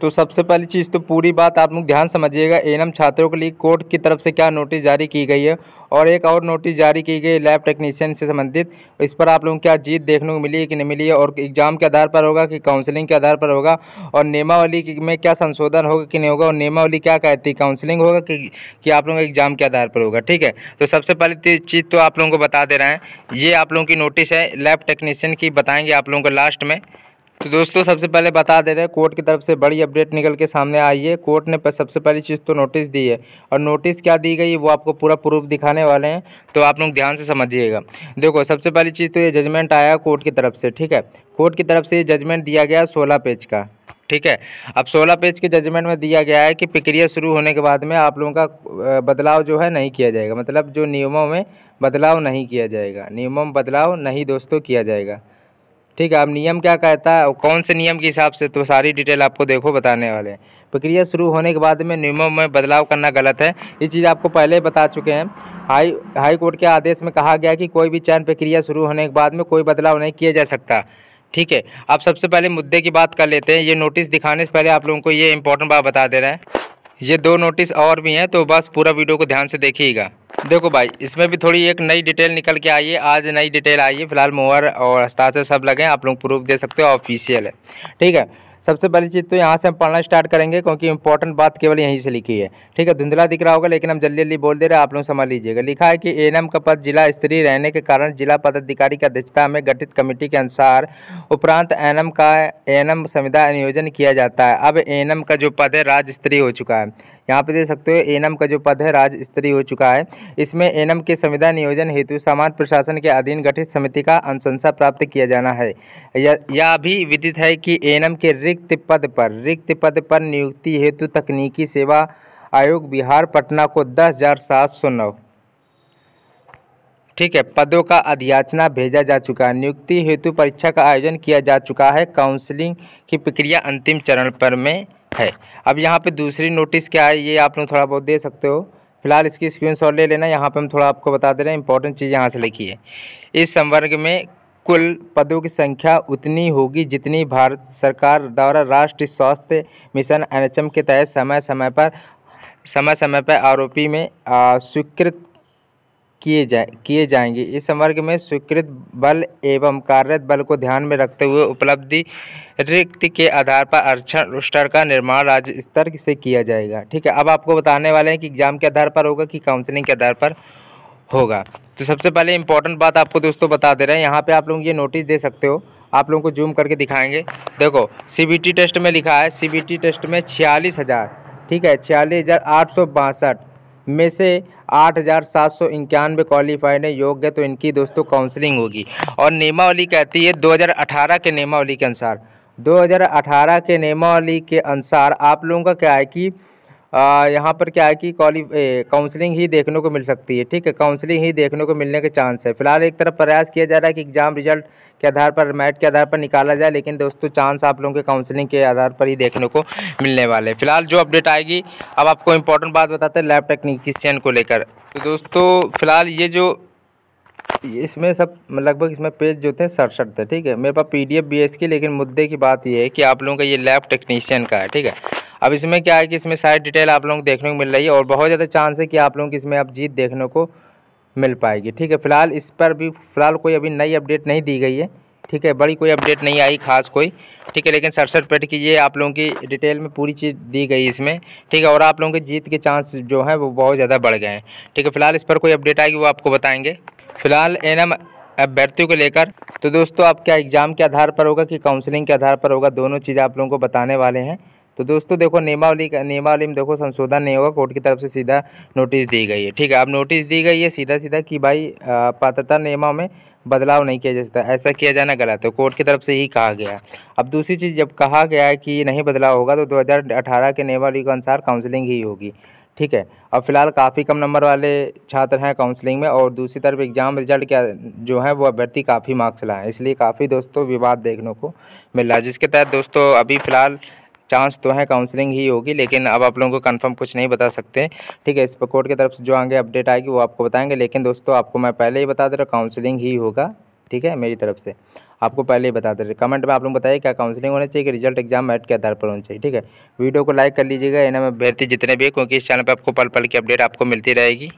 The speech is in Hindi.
तो सबसे पहली चीज़ तो पूरी बात आप लोग ध्यान समझिएगा एनम छात्रों के लिए कोर्ट की तरफ से क्या नोटिस जारी की गई है और एक और नोटिस जारी की गई लैब टेक्नीशियन से संबंधित इस पर आप लोगों को क्या जीत देखने को मिली है कि नहीं मिली है और एग्ज़ाम के आधार पर होगा कि काउंसलिंग के आधार पर होगा और नियमावली में क्या संशोधन होगा कि नहीं होगा और नियमावली क्या कहती है काउंसलिंग होगा कि कि आप लोगों के एग्ज़ाम के आधार पर होगा ठीक है तो सबसे पहली चीज़ तो आप लोगों को बता दे रहे हैं ये आप लोगों की नोटिस है लैब टेक्नीशियन की बताएँगे आप लोगों को लास्ट में तो दोस्तों सबसे पहले बता दे रहे हैं कोर्ट की तरफ से बड़ी अपडेट निकल के सामने आई है कोर्ट ने सबसे पहली चीज़ तो नोटिस दी है और नोटिस क्या दी गई वो आपको पूरा प्रूफ दिखाने वाले हैं तो आप लोग ध्यान से समझिएगा देखो सबसे पहली चीज़ तो ये जजमेंट आया कोर्ट की तरफ से ठीक है कोर्ट की तरफ से ये जजमेंट दिया गया सोलह पेज का ठीक है अब सोलह पेज के जजमेंट में दिया गया है कि प्रक्रिया शुरू होने के बाद में आप लोगों का बदलाव जो है नहीं किया जाएगा मतलब जो नियमों में बदलाव नहीं किया जाएगा नियमों में बदलाव नहीं दोस्तों किया जाएगा ठीक है अब नियम क्या कहता है और कौन से नियम के हिसाब से तो सारी डिटेल आपको देखो बताने वाले प्रक्रिया शुरू होने के बाद में नियमों में बदलाव करना गलत है ये चीज़ आपको पहले बता चुके हैं हाई हाई कोर्ट के आदेश में कहा गया कि कोई भी चयन प्रक्रिया शुरू होने के बाद में कोई बदलाव नहीं किया जा सकता ठीक है अब सबसे पहले मुद्दे की बात कर लेते हैं ये नोटिस दिखाने से पहले आप लोगों को ये इंपॉर्टेंट बात बता दे रहे हैं ये दो नोटिस और भी हैं तो बस पूरा वीडियो को ध्यान से देखिएगा देखो भाई इसमें भी थोड़ी एक नई डिटेल निकल के आई है आज नई डिटेल आई है फिलहाल मोहर और हस्ताक्षर सब लगे हैं आप लोग प्रूफ दे सकते हो ऑफिशियल है ठीक है सबसे पहली चीज़ तो यहाँ से हम पढ़ना स्टार्ट करेंगे क्योंकि इंपॉर्टेंट बात केवल यहीं से लिखी है ठीक है धुंधला दिख रहा होगा लेकिन हम जल्दी जल्दी बोल दे रहे हैं आप लोग समझ लीजिएगा लिखा है कि ए का पद जिला स्तरीय रहने के कारण जिला पदाधिकारी की अध्यक्षता में गठित कमेटी के अनुसार उपरांत एन का एनएम संविदा नियोजन किया जाता है अब ए का जो पद है राज्य स्त्री हो चुका है यहाँ पे देख सकते हो एनएम का जो पद है राज्य स्त्री हो चुका है इसमें एनएम के संविदा नियोजन हेतु समाज प्रशासन के अधीन गठित समिति का अनुशंसा प्राप्त किया जाना है यह भी विदित है कि एनएम के रिक रिक्त पद पर रिक्त पद पर नियुक्ति हेतु तकनीकी सेवा आयोग बिहार पटना को दस हज़ार सात सौ नौ ठीक है पदों का अध्याचना भेजा जा चुका है नियुक्ति हेतु परीक्षा का आयोजन किया जा चुका है काउंसलिंग की प्रक्रिया अंतिम चरण पर में है अब यहाँ पे दूसरी नोटिस क्या है ये आप लोग थोड़ा बहुत दे सकते हो फिलहाल इसकी स्क्रीन ले लेना यहाँ पे हम थोड़ा आपको बता दे रहे हैं इंपॉर्टेंट चीज़ यहाँ से लिखी है इस संवर्ग में कुल पदों की संख्या उतनी होगी जितनी भारत सरकार द्वारा राष्ट्रीय स्वास्थ्य मिशन एन के तहत समय समय पर समय समय पर आरोपी में स्वीकृत किए जाए किए जाएंगे इस वर्ग में स्वीकृत बल एवं कार्यरत बल को ध्यान में रखते हुए उपलब्धि रिक्त के आधार पर आरक्षण रोस्टर का निर्माण राज्य स्तर से किया जाएगा ठीक है अब आपको बताने वाले हैं कि एग्ज़ाम के आधार पर होगा कि काउंसलिंग के आधार पर होगा तो सबसे पहले इम्पोर्टेंट बात आपको दोस्तों बता दे रहे हैं यहाँ पे आप लोग ये नोटिस दे सकते हो आप लोगों को जूम करके दिखाएंगे देखो सी टेस्ट में लिखा है सी टेस्ट में छियालीस हज़ार ठीक है छियालीस हज़ार आठ सौ बासठ में से आठ हज़ार सात सौ इक्यानवे क्वालिफाइड है योग्य तो इनकी दोस्तों काउंसलिंग होगी और नियमावली कहती है 2018 के नियमावली के अनुसार 2018 के नियमावली के अनुसार आप लोगों का क्या है कि यहाँ पर क्या है कि क्वाली काउंसलिंग ही देखने को मिल सकती है ठीक है काउंसलिंग ही देखने को मिलने के चांस है फिलहाल एक तरफ प्रयास किया जा रहा है कि एग्ज़ाम रिजल्ट के आधार पर मैट के आधार पर निकाला जाए लेकिन दोस्तों चांस आप लोगों के काउंसलिंग के आधार पर ही देखने को मिलने वाले हैं फिलहाल जो अपडेट आएगी अब आपको इम्पोर्टेंट बात बताते हैं लैब टेक्नीशियन को लेकर तो दोस्तों फिलहाल ये जो इसमें सब लगभग इसमें पेज जो थे सड़सठ थे ठीक है मेरे पास P D F B S की लेकिन मुद्दे की बात यह है कि आप लोगों का ये लैब टेक्नीशियन का है ठीक है अब इसमें क्या है कि इसमें सारी डिटेल आप लोगों को देखने को मिल रही है और बहुत ज़्यादा चांस है कि आप लोगों की इसमें अब जीत देखने को मिल पाएगी ठीक है फिलहाल इस पर भी फिलहाल कोई अभी नई अपडेट नहीं दी गई है ठीक है बड़ी कोई अपडेट नहीं आई खास कोई ठीक है लेकिन सड़सठ पेट कीजिए आप लोगों की डिटेल में पूरी चीज़ दी गई इसमें ठीक है और आप लोगों के जीत के चांस जो हैं वो बहुत ज़्यादा बढ़ गए हैं ठीक है फिलहाल इस पर कोई अपडेट आएगी वो आपको बताएंगे फिलहाल एनम अभ्यर्थियों को लेकर तो दोस्तों आप क्या एग्ज़ाम के आधार पर होगा कि काउंसलिंग के आधार पर होगा दोनों चीज़ आप लोगों को बताने वाले हैं तो दोस्तों देखो नियमावली का नियमावली में देखो संशोधन नहीं होगा कोर्ट की तरफ से सीधा नोटिस दी गई है ठीक है अब नोटिस दी गई है सीधा सीधा कि भाई पात्रता नियमों में बदलाव नहीं किया जा सकता ऐसा किया जाना गलत है कोर्ट की तरफ से ही कहा गया अब दूसरी चीज़ जब कहा गया है कि नहीं बदलाव होगा तो 2018 के नियमावली के अनुसार काउंसलिंग ही होगी ठीक है अब फिलहाल काफ़ी कम नंबर वाले छात्र हैं काउंसलिंग में और दूसरी तरफ एग्ज़ाम रिजल्ट क्या जो है वो अभ्यर्थी काफ़ी मार्क्स लाए इसलिए काफ़ी दोस्तों विवाद देखने को मिल रहा है जिसके तहत दोस्तों अभी फ़िलहाल चांस तो है काउंसलिंग ही होगी लेकिन अब आप लोगों को कंफर्म कुछ नहीं बता सकते ठीक है इस पर कोर्ट की तरफ से जो आगे अपडेट आएगी वो आपको बताएंगे लेकिन दोस्तों आपको मैं पहले ही बता दे रहा काउंसलिंग ही होगा ठीक है मेरी तरफ से आपको पहले ही बता दे रहे कमेंट में आप लोग बताइए क्या काउंसलिंग होना चाहिए कि रिजल्ट एग्जाम मैट के आधार पर होना चाहिए ठीक है वीडियो को लाइक कर लीजिएगा इन्हें मैं भेजती जितने भी क्योंकि इस चैनल पर आपको पल पल की अपडेट आपको मिलती रहेगी